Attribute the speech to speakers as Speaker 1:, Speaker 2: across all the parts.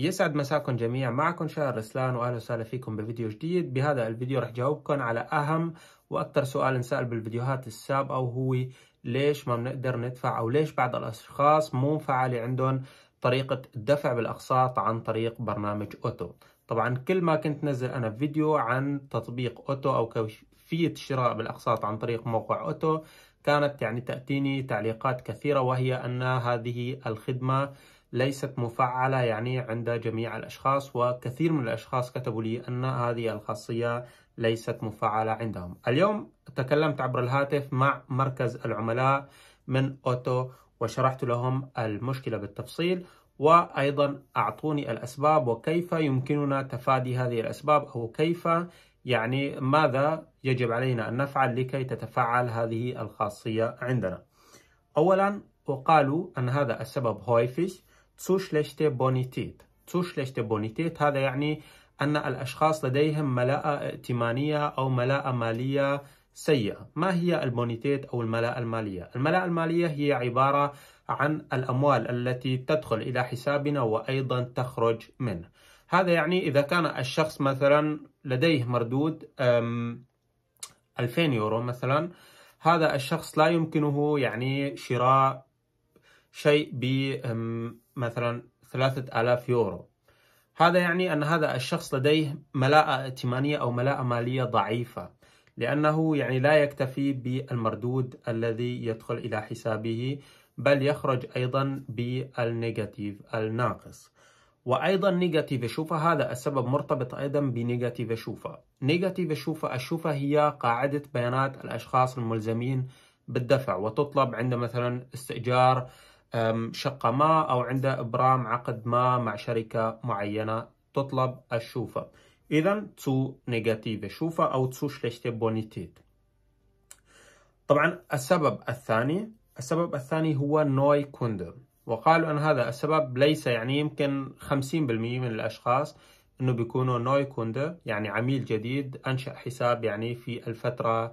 Speaker 1: يسعد مساكم جميعا معكم شاعر رسلان واهلا وسهلا فيكم بفيديو جديد بهذا الفيديو رح جاوبكم على اهم واكثر سؤال انسال بالفيديوهات السابقه وهو ليش ما بنقدر ندفع او ليش بعض الاشخاص مو فعاله عندهم طريقة الدفع بالأقساط عن طريق برنامج أوتو طبعا كل ما كنت نزل أنا فيديو عن تطبيق أوتو أو كيفية الشراء بالأقساط عن طريق موقع أوتو كانت يعني تأتيني تعليقات كثيرة وهي أن هذه الخدمة ليست مفعلة يعني عند جميع الأشخاص وكثير من الأشخاص كتبوا لي أن هذه الخاصية ليست مفعلة عندهم اليوم تكلمت عبر الهاتف مع مركز العملاء من أوتو وشرحت لهم المشكلة بالتفصيل وأيضا أعطوني الأسباب وكيف يمكننا تفادي هذه الأسباب أو كيف يعني ماذا يجب علينا أن نفعل لكي تتفعل هذه الخاصية عندنا أولا وقالوا أن هذا السبب هويفيش zu schlechte Bonität zu schlechte Bonität هذا يعني أن الأشخاص لديهم ملاءة ائتمانية أو ملاءة مالية سيئة ما هي البونيتيت أو الملاءة المالية؟ الملاءة المالية هي عبارة عن الأموال التي تدخل إلى حسابنا وأيضا تخرج منه هذا يعني إذا كان الشخص مثلا لديه مردود 2000 يورو مثلا هذا الشخص لا يمكنه يعني شراء شيء ب مثلا ثلاثة آلاف يورو هذا يعني أن هذا الشخص لديه ملاءة ائتمانية أو ملاءة مالية ضعيفة لأنه يعني لا يكتفي بالمردود الذي يدخل إلى حسابه بل يخرج أيضا بالنيجاتيف الناقص وأيضا نيجاتيف شوفة هذا السبب مرتبط أيضا بنيجاتيف شوفة نيجاتيف شوفة الشوفة هي قاعدة بيانات الأشخاص الملزمين بالدفع وتطلب عند مثلا استئجار شقة ما أو عنده إبرام عقد ما مع شركة معينة تطلب الشوفة إذا تو نيجاتيف شوفة أو تو شليشتي بونيتيت طبعا السبب الثاني السبب الثاني هو نوي كوندر وقالوا أن هذا السبب ليس يعني يمكن 50% من الأشخاص أنه بيكونوا نوي كوندر يعني عميل جديد أنشأ حساب يعني في الفترة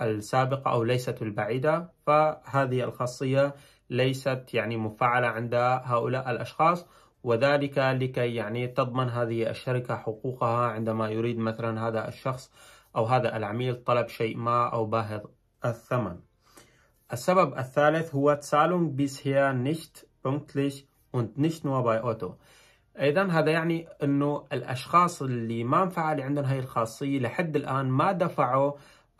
Speaker 1: السابقة أو ليست البعيدة فهذه الخاصية ليست يعني مفعلة عند هؤلاء الأشخاص وذلك لكي يعني تضمن هذه الشركة حقوقها عندما يريد مثلا هذا الشخص أو هذا العميل طلب شيء ما أو باهظ الثمن السبب الثالث هو تسالون بيس هي نشت بونكتليش und nicht nur bei اوتو ايضا هذا يعني انه الاشخاص اللي ما انفعل عندهم هاي الخاصيه لحد الان ما دفعوا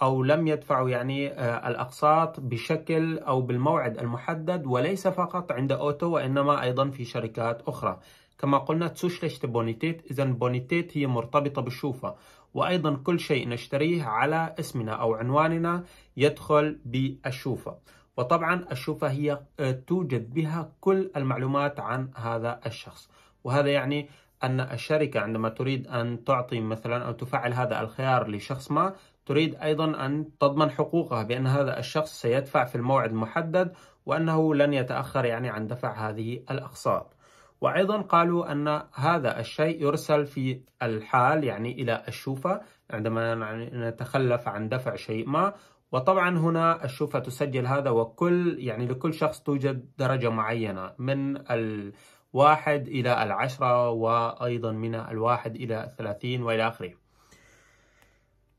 Speaker 1: أو لم يدفعوا يعني آه، الأقساط بشكل أو بالموعد المحدد وليس فقط عند أوتو وإنما أيضا في شركات أخرى كما قلنا تسوشلشت بونيتيت إذا بونيتيت هي مرتبطة بالشوفة وأيضا كل شيء نشتريه على اسمنا أو عنواننا يدخل بالشوفة وطبعا الشوفة هي آه، توجد بها كل المعلومات عن هذا الشخص وهذا يعني أن الشركة عندما تريد أن تعطي مثلا أو تفعل هذا الخيار لشخص ما تريد أيضا أن تضمن حقوقها بأن هذا الشخص سيدفع في الموعد المحدد وأنه لن يتأخر يعني عن دفع هذه الأقساط وأيضا قالوا أن هذا الشيء يرسل في الحال يعني إلى الشوفة عندما نتخلف عن دفع شيء ما وطبعا هنا الشوفة تسجل هذا وكل يعني لكل شخص توجد درجة معينة من ال واحد إلى العشرة وأيضا من الواحد إلى الثلاثين وإلى آخره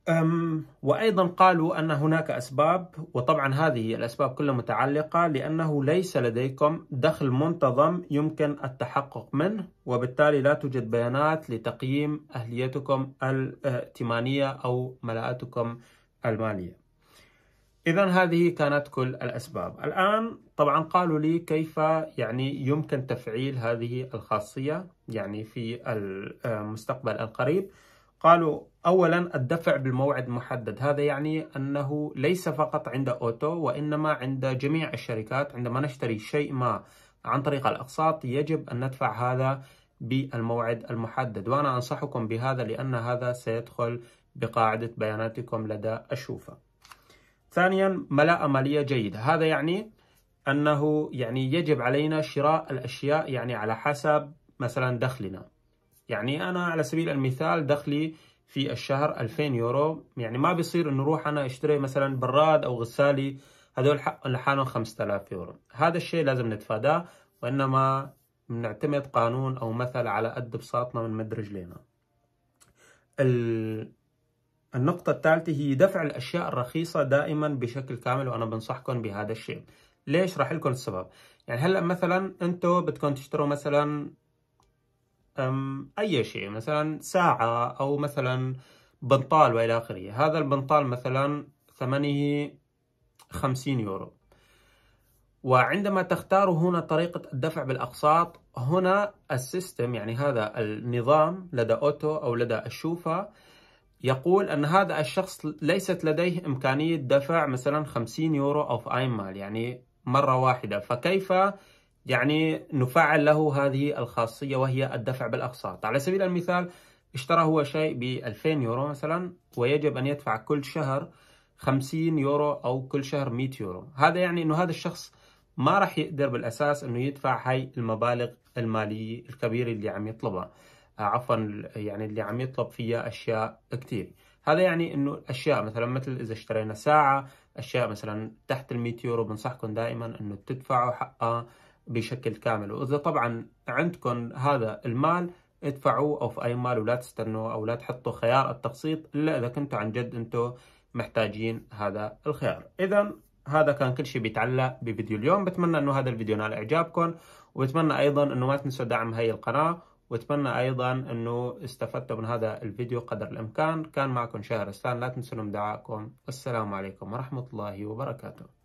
Speaker 1: أم وأيضا قالوا أن هناك أسباب وطبعا هذه الأسباب كلها متعلقة لأنه ليس لديكم دخل منتظم يمكن التحقق منه وبالتالي لا توجد بيانات لتقييم أهليتكم الائتمانية أو ملاءتكم المالية إذا هذه كانت كل الأسباب الآن طبعا قالوا لي كيف يعني يمكن تفعيل هذه الخاصية يعني في المستقبل القريب قالوا أولا الدفع بالموعد محدد هذا يعني أنه ليس فقط عند أوتو وإنما عند جميع الشركات عندما نشتري شيء ما عن طريق الأقساط يجب أن ندفع هذا بالموعد المحدد وأنا أنصحكم بهذا لأن هذا سيدخل بقاعدة بياناتكم لدى الشوفة ثانيا ملاءة مالية جيدة هذا يعني أنه يعني يجب علينا شراء الأشياء يعني على حسب مثلا دخلنا يعني أنا على سبيل المثال دخلي في الشهر 2000 يورو يعني ما بيصير أن نروح أنا أشتري مثلا براد أو غسالي هذول لحالهم 5000 يورو هذا الشيء لازم نتفاداه وإنما نعتمد قانون أو مثل على قد بساطنا من مد رجلينا ال... النقطة الثالثة هي دفع الأشياء الرخيصة دائما بشكل كامل وأنا بنصحكم بهذا الشيء ليش راح لكم السبب يعني هلا مثلا انتم بدكم تشتروا مثلا اي شيء مثلا ساعه او مثلا بنطال والى اخره هذا البنطال مثلا ثمنه 50 يورو وعندما تختاروا هنا طريقة الدفع بالأقساط هنا السيستم يعني هذا النظام لدى أوتو أو لدى الشوفة يقول أن هذا الشخص ليست لديه إمكانية دفع مثلا 50 يورو أو في أي مال يعني مرة واحدة فكيف يعني نفعل له هذه الخاصية وهي الدفع بالأقساط على سبيل المثال اشترى هو شيء ب 2000 يورو مثلا ويجب أن يدفع كل شهر 50 يورو أو كل شهر 100 يورو هذا يعني أنه هذا الشخص ما راح يقدر بالأساس أنه يدفع هاي المبالغ المالية الكبيرة اللي عم يطلبها آه، عفوا يعني اللي عم يطلب فيها أشياء كتير هذا يعني أنه أشياء مثلا مثل إذا اشترينا ساعة اشياء مثلا تحت ال 100 يورو بنصحكم دائما انه تدفعوا حقها بشكل كامل واذا طبعا عندكم هذا المال ادفعوه او في اي مال ولا تستنوا او لا تحطوا خيار التقسيط الا اذا كنتوا عن جد انتم محتاجين هذا الخيار اذا هذا كان كل شيء بيتعلق بفيديو اليوم بتمنى انه هذا الفيديو نال اعجابكم وبتمنى ايضا انه ما تنسوا دعم هي القناه واتمنى ايضا انه استفدتوا من هذا الفيديو قدر الامكان كان معكم شهر شهرستان لا تنسوا دعائكم والسلام عليكم ورحمة الله وبركاته